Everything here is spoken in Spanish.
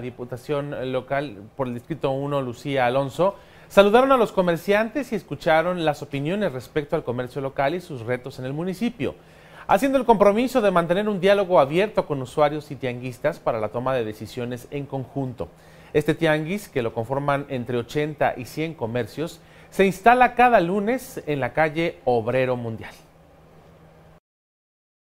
Diputación Local por el Distrito 1, Lucía Alonso, saludaron a los comerciantes y escucharon las opiniones respecto al comercio local y sus retos en el municipio, haciendo el compromiso de mantener un diálogo abierto con usuarios y tianguistas para la toma de decisiones en conjunto. Este tianguis, que lo conforman entre 80 y 100 comercios, se instala cada lunes en la calle Obrero Mundial.